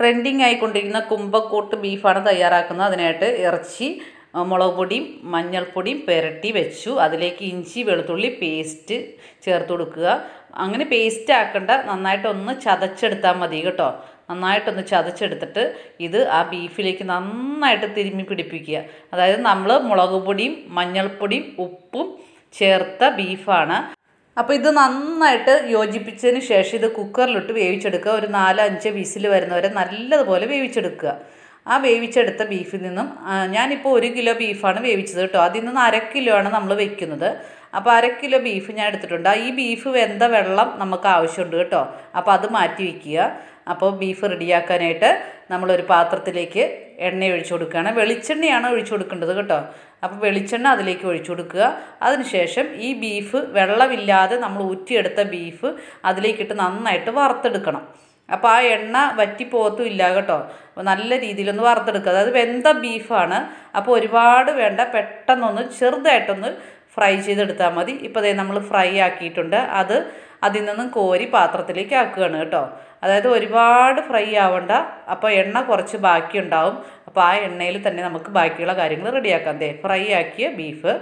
trending ആയിക്കൊണ്ടിരിക്കുന്ന കുമ്പക്കൂട്ട് ബീഫാണ് തയ്യാറാക്കുന്നത് അതിനായിട്ട് ഇറച്ചി മുളക് പൊടിയും മഞ്ഞൾപ്പൊടിയും പുരട്ടി വെച്ചു അതിലേക്ക് ഇഞ്ചി വെളുത്തുള്ളി പേസ്റ്റ് ചേർത്ത് കൊടുക്കുക അങ്ങനെ പേസ്റ്റ് ആക്കണ്ട നന്നായിട്ടൊന്ന് ചതച്ചെടുത്താൽ മതി കേട്ടോ നന്നായിട്ടൊന്ന് ചതച്ചെടുത്തിട്ട് ഇത് ആ ബീഫിലേക്ക് നന്നായിട്ട് തിരുമ്മി പിടിപ്പിക്കുക അതായത് നമ്മൾ മുളക് പൊടിയും മഞ്ഞൾപ്പൊടിയും ഉപ്പും ചേർത്ത ബീഫാണ് അപ്പോൾ ഇത് നന്നായിട്ട് യോജിപ്പിച്ചതിന് ശേഷം ഇത് കുക്കറിലിട്ട് വേവിച്ചെടുക്കുക ഒരു നാലോ അഞ്ച് വിസിൽ വരുന്നവരെ നല്ലതുപോലെ വേവിച്ചെടുക്കുക ആ വേവിച്ചെടുത്ത ബീഫിൽ നിന്നും ഞാനിപ്പോൾ ഒരു കിലോ ബീഫാണ് വേവിച്ചത് കേട്ടോ അതിൽ നിന്ന് അര കിലോ ആണ് നമ്മൾ വെക്കുന്നത് അപ്പോൾ അര കിലോ ബീഫ് ഞാൻ എടുത്തിട്ടുണ്ട് ഈ ബീഫ് വെന്ത വെള്ളം നമുക്ക് ആവശ്യമുണ്ട് കേട്ടോ അപ്പോൾ അത് മാറ്റി വയ്ക്കുക അപ്പോൾ ബീഫ് റെഡിയാക്കാനായിട്ട് നമ്മളൊരു പാത്രത്തിലേക്ക് എണ്ണ ഒഴിച്ചു കൊടുക്കുകയാണ് വെളിച്ചെണ്ണയാണ് ഒഴിച്ചു കൊടുക്കേണ്ടത് കേട്ടോ അപ്പോൾ വെളിച്ചെണ്ണ അതിലേക്ക് ഒഴിച്ചു കൊടുക്കുക അതിനുശേഷം ഈ ബീഫ് വെള്ളമില്ലാതെ നമ്മൾ ഊറ്റിയെടുത്ത ബീഫ് അതിലേക്കിട്ട് നന്നായിട്ട് വറുത്തെടുക്കണം അപ്പോൾ ആ എണ്ണ വറ്റിപ്പോത്തും ഇല്ല കേട്ടോ നല്ല രീതിയിലൊന്ന് വറുത്തെടുക്കുക അതായത് വെന്ത ബീഫാണ് അപ്പോൾ ഒരുപാട് വേണ്ട പെട്ടെന്നൊന്ന് ചെറുതായിട്ടൊന്ന് ഫ്രൈ ചെയ്തെടുത്താൽ മതി ഇപ്പോൾ അതേ നമ്മൾ ഫ്രൈ ആക്കിയിട്ടുണ്ട് അത് അതിൽ നിന്നും കോരി പാത്രത്തിലേക്ക് ആക്കുകയാണ് കേട്ടോ അതായത് ഒരുപാട് ഫ്രൈ ആവണ്ട അപ്പോൾ എണ്ണ കുറച്ച് ബാക്കി ഉണ്ടാവും അപ്പോൾ ആ എണ്ണയിൽ തന്നെ നമുക്ക് ബാക്കിയുള്ള കാര്യങ്ങൾ റെഡിയാക്കാം ദേ ഫ്രൈ ആക്കിയ ബീഫ്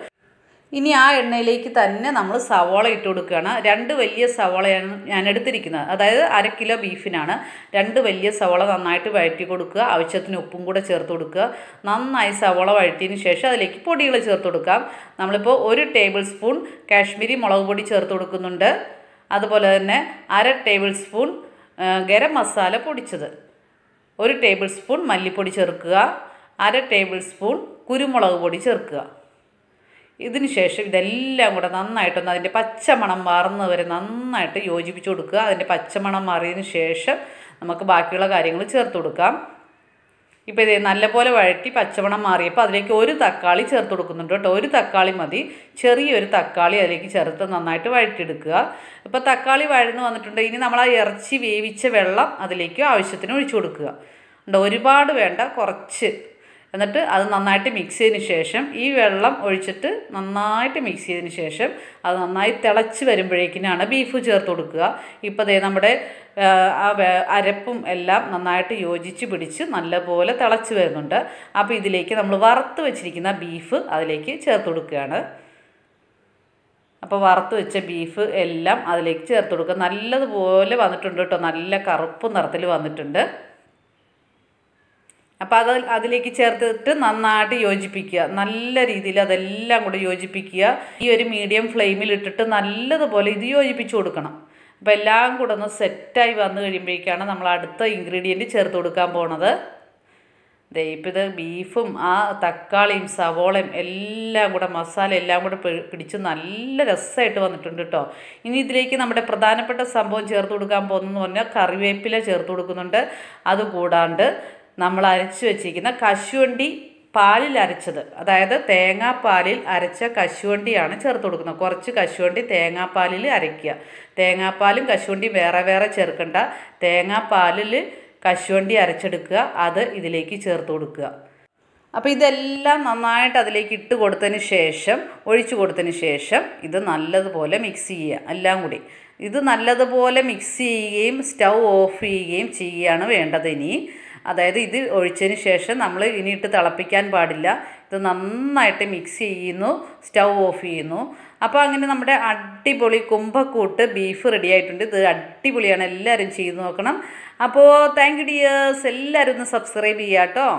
ഇനി ആ എണ്ണയിലേക്ക് തന്നെ നമ്മൾ സവോള ഇട്ട് കൊടുക്കുകയാണ് രണ്ട് വലിയ സവോളയാണ് ഞാൻ എടുത്തിരിക്കുന്നത് അതായത് അര കിലോ ബീഫിനാണ് രണ്ട് വലിയ സവോള നന്നായിട്ട് വഴറ്റി കൊടുക്കുക ആവശ്യത്തിന് ഉപ്പും കൂടെ ചേർത്ത് കൊടുക്കുക നന്നായി സവോള വഴറ്റിയതിന് ശേഷം അതിലേക്ക് പൊടികൾ ചേർത്ത് കൊടുക്കാം നമ്മളിപ്പോൾ ഒരു ടേബിൾ സ്പൂൺ കാശ്മീരി മുളക് പൊടി ചേർത്ത് കൊടുക്കുന്നുണ്ട് അതുപോലെ തന്നെ അര ടേബിൾ സ്പൂൺ ഗരം മസാല പൊടിച്ചത് ഒരു ടേബിൾ സ്പൂൺ മല്ലിപ്പൊടി ചേർക്കുക അര ടേബിൾ സ്പൂൺ കുരുമുളക് പൊടി ചേർക്കുക ഇതിന് ശേഷം ഇതെല്ലാം കൂടെ നന്നായിട്ടൊന്ന് അതിൻ്റെ പച്ചമണം മാറുന്ന വരെ നന്നായിട്ട് യോജിപ്പിച്ച് കൊടുക്കുക അതിൻ്റെ പച്ചമണം മാറിയതിന് ശേഷം നമുക്ക് ബാക്കിയുള്ള കാര്യങ്ങൾ ചേർത്ത് കൊടുക്കാം ഇപ്പോൾ ഇത് നല്ലപോലെ വഴറ്റി പച്ചമണം മാറിയപ്പോൾ അതിലേക്ക് ഒരു തക്കാളി ചേർത്ത് കൊടുക്കുന്നുണ്ട് കേട്ടോ ഒരു തക്കാളി മതി ചെറിയൊരു തക്കാളി അതിലേക്ക് ചേർത്ത് നന്നായിട്ട് വഴറ്റിയെടുക്കുക ഇപ്പോൾ തക്കാളി വഴന്നു വന്നിട്ടുണ്ട് ഇനി നമ്മൾ ആ ഇറച്ചി വേവിച്ച വെള്ളം അതിലേക്ക് ആവശ്യത്തിന് ഒഴിച്ചു കൊടുക്കുക ഉണ്ടോ ഒരുപാട് വേണ്ട കുറച്ച് എന്നിട്ട് അത് നന്നായിട്ട് മിക്സ് ചെയ്തതിന് ശേഷം ഈ വെള്ളം ഒഴിച്ചിട്ട് നന്നായിട്ട് മിക്സ് ചെയ്തതിന് ശേഷം അത് നന്നായി തിളച്ച് വരുമ്പോഴേക്കിനാണ് ബീഫ് ചേർത്ത് കൊടുക്കുക ഇപ്പോൾ ദേ നമ്മുടെ ആ അരപ്പും എല്ലാം നന്നായിട്ട് യോജിച്ച് പിടിച്ച് നല്ലപോലെ തിളച്ച് വരുന്നുണ്ട് അപ്പോൾ ഇതിലേക്ക് നമ്മൾ വറുത്ത് വെച്ചിരിക്കുന്ന ബീഫ് അതിലേക്ക് ചേർത്ത് കൊടുക്കുകയാണ് അപ്പോൾ വറുത്ത് വെച്ച ബീഫ് എല്ലാം അതിലേക്ക് ചേർത്ത് കൊടുക്കുക നല്ലതുപോലെ വന്നിട്ടുണ്ട് കേട്ടോ നല്ല കറുപ്പ് നിറത്തിൽ വന്നിട്ടുണ്ട് അപ്പോൾ അത് അതിലേക്ക് ചേർത്തിട്ട് നന്നായിട്ട് യോജിപ്പിക്കുക നല്ല രീതിയിൽ അതെല്ലാം കൂടി യോജിപ്പിക്കുക ഈ ഒരു മീഡിയം ഫ്ലെയിമിൽ ഇട്ടിട്ട് നല്ലതുപോലെ ഇത് യോജിപ്പിച്ചു കൊടുക്കണം അപ്പോൾ എല്ലാം കൂടെ ഒന്ന് സെറ്റായി വന്നു കഴിയുമ്പോഴേക്കാണ് നമ്മൾ അടുത്ത ഇൻഗ്രീഡിയൻറ്റ് ചേർത്ത് കൊടുക്കാൻ പോണത് ഇപ്പം ഇത് ബീഫും ആ തക്കാളിയും സവോളയും എല്ലാം കൂടെ മസാല എല്ലാം കൂടെ പിടിച്ച് നല്ല രസമായിട്ട് വന്നിട്ടുണ്ട് കേട്ടോ ഇനി ഇതിലേക്ക് നമ്മുടെ പ്രധാനപ്പെട്ട സംഭവം ചേർത്ത് കൊടുക്കാൻ പോകുന്നതെന്ന് പറഞ്ഞാൽ കറിവേപ്പില ചേർത്ത് കൊടുക്കുന്നുണ്ട് അതുകൂടാണ്ട് നമ്മൾ അരച്ചു വെച്ചിരിക്കുന്ന കശുവണ്ടി പാലിൽ അരച്ചത് അതായത് തേങ്ങാപ്പാലിൽ അരച്ച കശുവണ്ടിയാണ് ചേർത്ത് കൊടുക്കുന്നത് കുറച്ച് കശുവണ്ടി തേങ്ങാപ്പാലിൽ അരയ്ക്കുക തേങ്ങാപ്പാലും കശുവണ്ടിയും വേറെ വേറെ ചേർക്കണ്ട തേങ്ങാപ്പാലിൽ കശുവണ്ടി അരച്ചെടുക്കുക അത് ഇതിലേക്ക് ചേർത്ത് കൊടുക്കുക അപ്പോൾ ഇതെല്ലാം നന്നായിട്ട് അതിലേക്ക് ഇട്ട് കൊടുത്തതിന് ശേഷം ഒഴിച്ചു കൊടുത്തതിന് ശേഷം ഇത് നല്ലതുപോലെ മിക്സ് ചെയ്യുക എല്ലാം കൂടി ഇത് നല്ലതുപോലെ മിക്സ് ചെയ്യുകയും സ്റ്റൗ ഓഫ് ചെയ്യുകയും ചെയ്യുകയാണ് വേണ്ടത് ഇനി അതായത് ഇത് ഒഴിച്ചതിന് ശേഷം നമ്മൾ ഇനിയിട്ട് തിളപ്പിക്കാൻ പാടില്ല ഇത് നന്നായിട്ട് മിക്സ് ചെയ്യുന്നു സ്റ്റൗ ഓഫ് ചെയ്യുന്നു അപ്പോൾ അങ്ങനെ നമ്മുടെ അടിപൊളി കുമ്പക്കൂട്ട് ബീഫ് റെഡി ആയിട്ടുണ്ട് ഇത് അടിപൊളിയാണ് എല്ലാവരും ചെയ്ത് നോക്കണം അപ്പോൾ താങ്ക് യു ഡിയേഴ്സ് എല്ലാവരും ഒന്ന് സബ്സ്ക്രൈബ് ചെയ്യാം കേട്ടോ